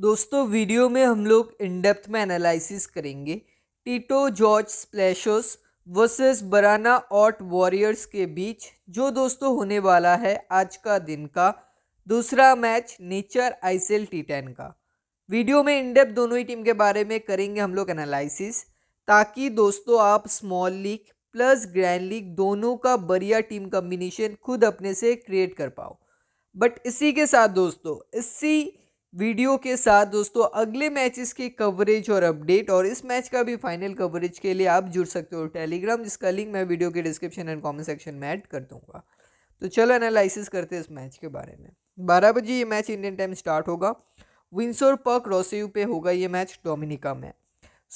दोस्तों वीडियो में हम लोग इन डेप्थ में एनालिसिस करेंगे टीटो जॉर्ज स्प्लेशोस वर्सेस बराना ऑट वॉरियर्स के बीच जो दोस्तों होने वाला है आज का दिन का दूसरा मैच नेचर आईसीएल टी टेन का वीडियो में इन डेप्थ दोनों ही टीम के बारे में करेंगे हम लोग एनालिसिस ताकि दोस्तों आप small league plus grand league दोनों का बढ़िया टीम कम्बिनेशन खुद अपने से क्रिएट कर पाओ बट इसी के साथ दोस्तों इसी वीडियो के साथ दोस्तों अगले मैचेस की कवरेज और अपडेट और इस मैच का भी फाइनल कवरेज के लिए आप जुड़ सकते हो टेलीग्राम जिसका लिंक मैं वीडियो के डिस्क्रिप्शन एंड कमेंट सेक्शन में ऐड कर दूंगा तो चलो एनालिसिस करते हैं इस मैच के बारे में बारह बजे ये मैच इंडियन टाइम स्टार्ट होगा विंसोर पर्क रोसेयू पे होगा ये मैच डोमिनिका में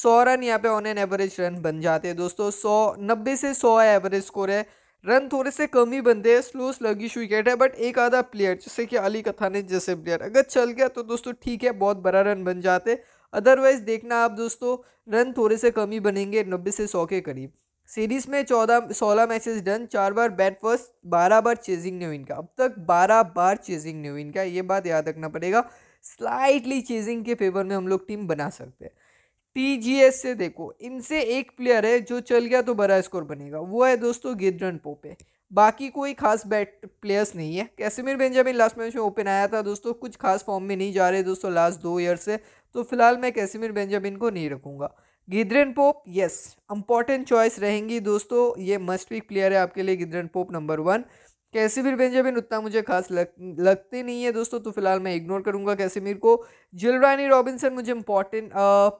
सौ रन यहाँ पे ऑन एन एवरेज रन बन जाते हैं दोस्तों सौ नब्बे से सौ एवरेज स्कोर है रन थोड़े से कम ही बनते हैं स्लो स्लगिश विकेट है बट एक आधा प्लेयर जैसे कि अली कथाने जैसे प्लेयर अगर चल गया तो दोस्तों ठीक है बहुत बड़ा रन बन जाते अदरवाइज़ देखना आप दोस्तों रन थोड़े से कम ही बनेंगे नब्बे से सौ के करीब सीरीज़ में चौदह सोलह मैचेस डन चार बार बैट फर्स्ट बारह बार चेजिंग ने विन का अब तक बारह बार चेजिंग ने विन का ये बात याद रखना पड़ेगा स्लाइटली चेजिंग के फेवर में हम लोग टीम बना सकते हैं टीजीएस से देखो इनसे एक प्लेयर है जो चल गया तो बड़ा स्कोर बनेगा वो है दोस्तों गिद्रन पोपे बाकी कोई खास बैट प्लेयर्स नहीं है कैसेमिर बेंजामिन लास्ट मैच में ओपन आया था दोस्तों कुछ खास फॉर्म में नहीं जा रहे दोस्तों लास्ट दो ईयर से तो फिलहाल मैं कैसेमिर बेंजामिन को नहीं रखूँगा Gidron Pope yes important choice रहेंगी दोस्तों ये मस्ट पिक प्लेयर है आपके लिए Gidron Pope number one Casimir Benjamin उतना मुझे खास लग लगते नहीं है दोस्तों तो फिलहाल मैं इग्नोर करूंगा कैसीमिर को जिल रानी रॉबिनसन मुझे इंपॉर्टेंट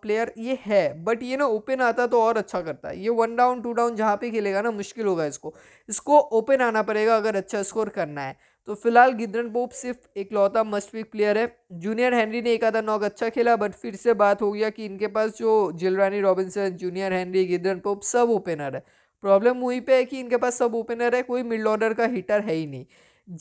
प्लेयर ये है बट ये ना ओपन आता तो और अच्छा करता है ये वन डाउन टू डाउन जहाँ पे खेलेगा ना मुश्किल होगा इसको इसको ओपन आना पड़ेगा अगर अच्छा स्कोर करना है तो फिलहाल गिद्रन पोप सिर्फ एक लौता मस्ट वीक प्लेयर है जूनियर हैंनरी ने एक आधा नॉक अच्छा खेला बट फिर से बात हो गया कि इनके पास जो Jillani Robinson junior Henry Gidron Pope सब ओपनर है प्रॉब्लम वहीं पे है कि इनके पास सब ओपनर है कोई मिड ऑर्डर का हिटर है ही नहीं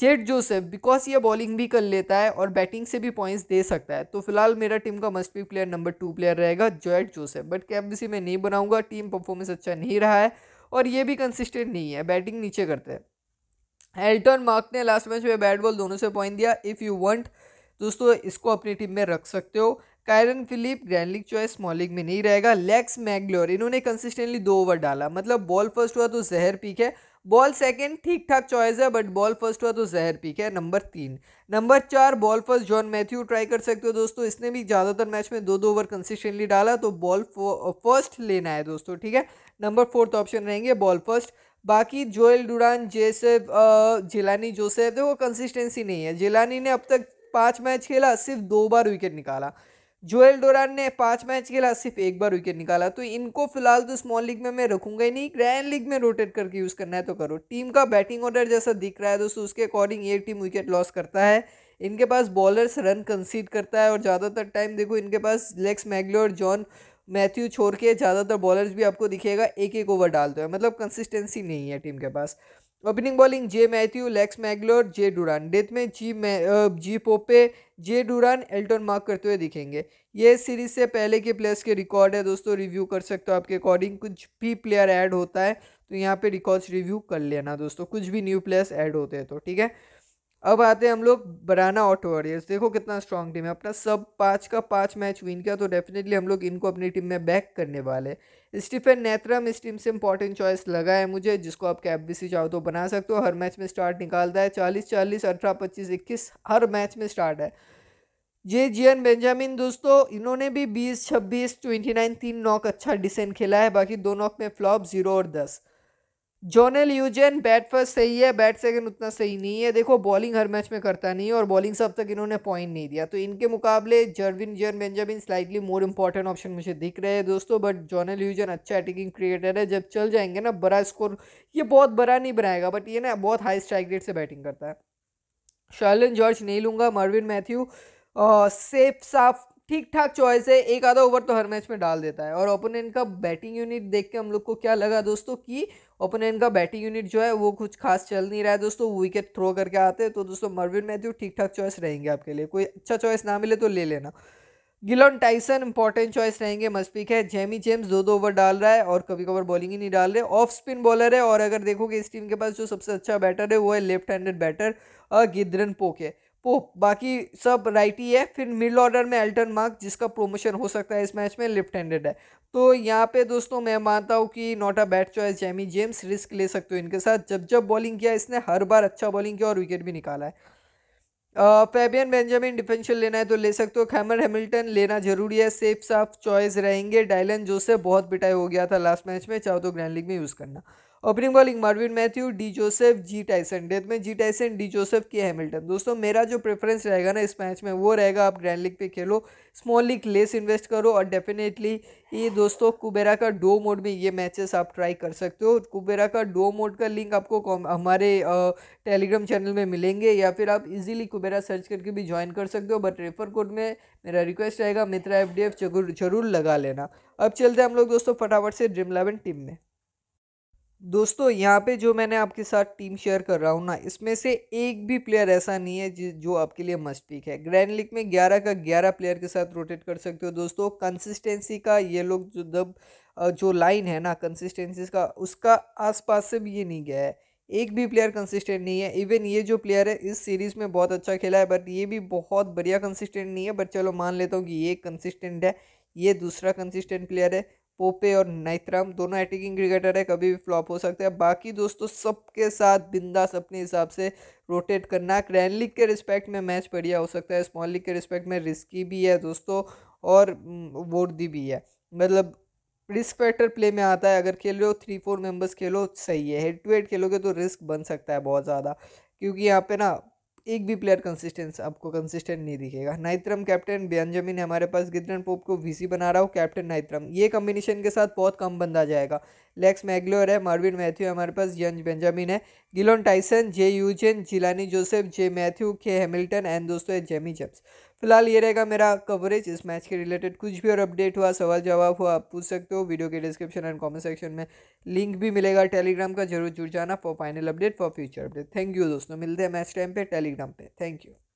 जेट जोसेफ बिकॉज ये बॉलिंग भी कर लेता है और बैटिंग से भी पॉइंट्स दे सकता है तो फिलहाल मेरा टीम का मस्ट भी प्लेयर नंबर टू प्लेयर रहेगा जॉयट जोसेफ बट कैपबीसी में नहीं बनाऊंगा टीम परफॉर्मेंस अच्छा नहीं रहा है और ये भी कंसिस्टेंट नहीं है बैटिंग नीचे करते हैं एल्टन मार्क ने लास्ट मैच में बैट बॉल दोनों से पॉइंट दिया इफ़ यू वांट दोस्तों इसको अपनी टीम में रख सकते हो Kieran Philip grand league choice small league में नहीं रहेगा लेक्स मैगलोर इन्होंने कंसिस्टेंटली दो ओवर डाला मतलब बॉल फर्स्ट हुआ तो जहर पीक है बॉल सेकंड ठीक ठाक चॉइस है बट बॉल फर्स्ट हुआ तो जहर पीक है नंबर तीन नंबर चार ball first John Matthew try कर सकते हो दोस्तों इसने भी ज़्यादातर मैच में दो दो ओवर कंसिस्टेंटली डाला तो बॉल फर्स्ट लेना है दोस्तों ठीक है नंबर फोर्थ ऑप्शन रहेंगे बॉल फर्स्ट बाकी Joel Duran Joseph Jillani Joseph देखो कंसिस्टेंसी नहीं है जिलानी ने अब तक पाँच मैच खेला सिर्फ दो बार विकेट निकाला जोएल डोरान ने पाँच मैच खेला सिर्फ एक बार विकेट निकाला तो इनको फिलहाल तो स्मॉल लीग में मैं रखूंगा ही नहीं ग्रैंड लीग में रोटेट करके यूज़ करना है तो करो टीम का बैटिंग ऑर्डर जैसा दिख रहा है दोस्तों उसके अकॉर्डिंग एक टीम विकेट लॉस करता है इनके पास बॉलर्स रन कंसीड करता है और ज़्यादातर टाइम देखो इनके पास लेक्स मैगले और जॉन मैथ्यू छोड़ के ज़्यादातर बॉलर्स भी आपको दिखेगा एक एक ओवर डालते हैं मतलब कंसिस्टेंसी नहीं है टीम के पास opening bowling J Matthew Lex Magloire J Duran death में जी मै G Pope J Duran Elton Mark करते हुए दिखेंगे ये सीरीज से पहले के प्लेयर्स के रिकॉर्ड है दोस्तों रिव्यू कर सकते हो आपके अकॉर्डिंग कुछ भी प्लेयर ऐड होता है तो यहाँ पे रिकॉर्ड्स रिव्यू कर लेना दोस्तों कुछ भी न्यू प्लेयर्स ऐड होते हैं तो ठीक है अब आते हैं हम लोग बराना ऑटो वॉरियर्स देखो कितना स्ट्रॉन्ग टीम है अपना सब पाँच का पाँच मैच विन किया तो डेफिनेटली हम लोग इनको अपनी टीम में बैक करने वाले स्टीफन नेत्रम इस टीम से इंपॉर्टेंट चॉइस लगा है मुझे जिसको आप कैप भी चाहो तो बना सकते हो हर मैच में स्टार्ट निकालता है चालीस चालीस अठारह पच्चीस इक्कीस हर मैच में स्टार्ट है जी जियन बेंजामिन दोस्तों इन्होंने भी बीस छब्बीस ट्वेंटी नाइन तीन नॉक अच्छा डिसेंट खेला है बाकी दो नॉक में फ्लॉप जीरो और दस जोनल यूजेन बैट फर्स्ट सही है बैट सेकंड उतना सही नहीं है देखो बॉलिंग हर मैच में करता नहीं है और बॉलिंग से अब तक इन्होंने पॉइंट नहीं दिया तो इनके मुकाबले जर्विन जर्न Benjamin slightly more important option मुझे दिख रहे हैं दोस्तों बट जोनल यूजन अच्छा अटैकिंग क्रिकेटर है जब चल जाएंगे ना बड़ा स्कोर ये बहुत बड़ा नहीं बनाएगा बट ये ना बहुत हाई स्ट्राइक रेट से बैटिंग करता है शार्लन जॉर्ज नहीं लूँगा मरविन मैथ्यू सेफ साफ ठीक ठाक चॉइस है एक आधा ओवर तो हर मैच में डाल देता है और ओपोनेंट का बैटिंग यूनिट देख के हम लोग को क्या लगा दोस्तों कि ओपोनेंट का बैटिंग यूनिट जो है वो कुछ खास चल नहीं रहा है दोस्तों विकेट थ्रो करके आते हैं तो दोस्तों मरविन मैथ्यू ठीक ठाक चॉइस रहेंगे आपके लिए कोई अच्छा चॉइस ना मिले तो ले लेना गिलोन टाइसन इंपॉर्टेंट चॉइस रहेंगे मस्पिक है जेमी जेम्स दो दो ओवर डाल रहा है और कभी कभार बॉलिंग ही नहीं डाल रहे ऑफ स्पिन बॉलर है और अगर देखोगे इस टीम के पास जो सबसे अच्छा बैटर है वो है लेफ्ट हैंडेड बैटर गिद्रन पोके पोप बाकी सब राइट ही है फिर मिडल ऑर्डर में एल्टन मार्क जिसका प्रोमोशन हो सकता है इस मैच में लेफ्ट हैंडेड है तो यहाँ पे दोस्तों मैं मानता हूँ कि not a bad choice Jamie James risk ले सकते हो इनके साथ जब जब बॉलिंग किया इसने हर बार अच्छा बॉलिंग किया और विकेट भी निकाला है फैबियन बेंजामिन डिफेंशियल लेना है तो ले सकते हो खैमर हैमिल्टन लेना जरूरी है सेफ साफ चॉइस रहेंगे डायलन जोसेफ बहुत बिटाई हो गया था लास्ट मैच में चाहो तो ग्रैंड लीग में यूज़ करना opening bowling Marvin Matthew D Joseph G Tyson death में G Tyson D Joseph K Hamilton दोस्तों मेरा जो प्रेफरेंस रहेगा ना इस मैच में वो रहेगा आप ग्रैंड लीग पे खेलो स्मॉल लीग लेस इन्वेस्ट करो और डेफिनेटली ये दोस्तों कुबेरा का डो मोड में ये मैचेस आप ट्राई कर सकते हो कुबेरा का डो मोड का लिंक आपको हमारे टेलीग्राम चैनल में मिलेंगे या फिर आप इजीली कुबेरा सर्च करके भी ज्वाइन कर सकते हो बट रेफर कोड में मेरा रिक्वेस्ट रहेगा मित्रा एफ जरूर जरूर लगा लेना अब चलते हैं हम लोग दोस्तों फटाफट से ड्रीम इलेवन टीम में दोस्तों यहाँ पे जो मैंने आपके साथ टीम शेयर कर रहा हूँ ना इसमें से एक भी प्लेयर ऐसा नहीं है जो आपके लिए मस्ट पिक है ग्रैंड लीग में 11 का 11 प्लेयर के साथ रोटेट कर सकते हो दोस्तों कंसिस्टेंसी का ये लोग जो दब जो लाइन है ना कंसिस्टेंसी का उसका आसपास से भी ये नहीं गया है एक भी प्लेयर कंसिस्टेंट नहीं है इवन ये जो प्लेयर है इस सीरीज़ में बहुत अच्छा खेला है बट ये भी बहुत बढ़िया कंसिस्टेंट नहीं है बट चलो मान लेता हूँ कि ये कंसिस्टेंट है ये दूसरा कंसिस्टेंट प्लेयर है पोपे और नाइत्राम दोनों अटैकिंग क्रिकेटर है कभी भी फ्लॉप हो सकते हैं बाकी दोस्तों सबके साथ बिंदास अपने हिसाब से रोटेट करना ग्रैंड लीग के रिस्पेक्ट में मैच बढ़िया हो सकता है स्मॉल लीग के रिस्पेक्ट में रिस्की भी है दोस्तों और वोर्दी mm, भी है मतलब रिस्क फैक्टर प्ले में आता है अगर खेल रहे हो थ्री फोर मेंबर्स खेलो सही है हेड टू हेड खेलोगे तो रिस्क बन सकता है बहुत ज़्यादा क्योंकि यहाँ पे ना एक भी प्लेयर कंसिस्टेंस आपको कंसिस्टेंट नहीं दिखेगा नाइत्रम कैप्टन बेंजामिन हमारे पास गिद्रन पोप को वीसी बना रहा हो कैप्टन नाइत्रम ये कम्बिनेशन के साथ बहुत कम बंदा जाएगा लेक्स मैगलोर है मार्विन मैथ्यू हमारे पास यंज बेंजामिन है Gillon Tyson J Eugene Jillani Joseph J Matthew K Hamilton and दोस्तों है जेमी जेम्स फिलहाल ये रहेगा मेरा कवरेज इस मैच के रिलेटेड कुछ भी और अपडेट हुआ सवाल जवाब हुआ आप पूछ सकते हो वीडियो के डिस्क्रिप्शन एंड कमेंट सेक्शन में लिंक भी मिलेगा टेलीग्राम का जरूर जुड़ जाना for final update for future update thank you दोस्तों मिलते हैं मैच टाइम पे टेलीग्राम पे थैंक यू